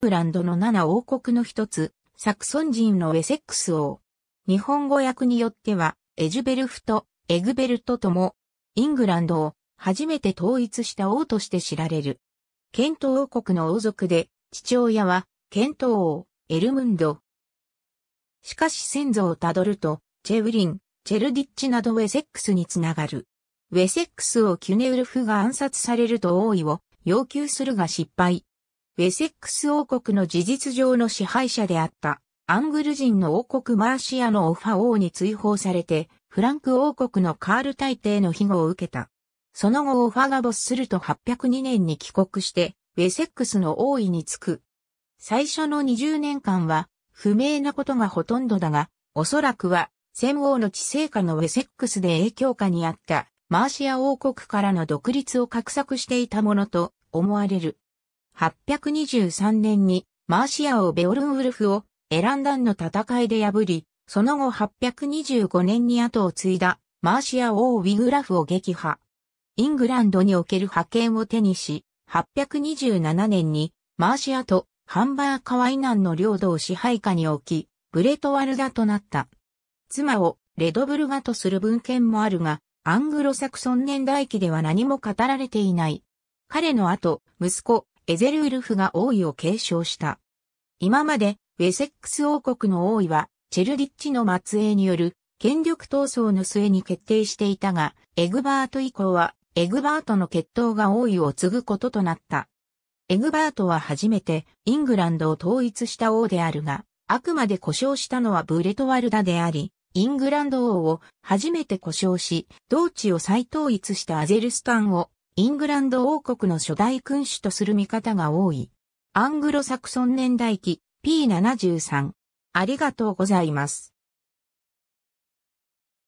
ブランドの7王国の一つ、サクソン人のウェセックス王。日本語訳によっては、エジュベルフとエグベルトとも、イングランドを初めて統一した王として知られる。ケント王国の王族で、父親は、ケント王、エルムンド。しかし先祖をたどると、チェウリン、チェルディッチなどウェセックスにつながる。ウェセックスをキュネウルフが暗殺されると王位を要求するが失敗。ウェセックス王国の事実上の支配者であったアングル人の王国マーシアのオファ王に追放されて、フランク王国のカール大帝の庇護を受けた。その後オファが没すると802年に帰国して、ウェセックスの王位に就く。最初の20年間は、不明なことがほとんどだが、おそらくは、戦王の治世下のウェセックスで影響下にあった、マーシア王国からの独立を画策していたものと思われる。823年にマーシア王ベオルンウルフをエランダンの戦いで破り、その後825年に後を継いだマーシア王ウィグラフを撃破。イングランドにおける覇権を手にし、827年にマーシアとハンバーカワイナンの領土を支配下に置き、ブレトワルダとなった。妻をレドブルガとする文献もあるが、アングロサクソン年代記では何も語られていない。彼の後、息子、エゼルウルフが王位を継承した。今まで、ウェセックス王国の王位は、チェルディッチの末裔による権力闘争の末に決定していたが、エグバート以降は、エグバートの決闘が王位を継ぐこととなった。エグバートは初めてイングランドを統一した王であるが、あくまで故障したのはブレトワルダであり、イングランド王を初めて故障し、同地を再統一したアゼルスタンをイングランド王国の初代君主とする見方が多い。アングロサクソン年代記 P73。ありがとうございます。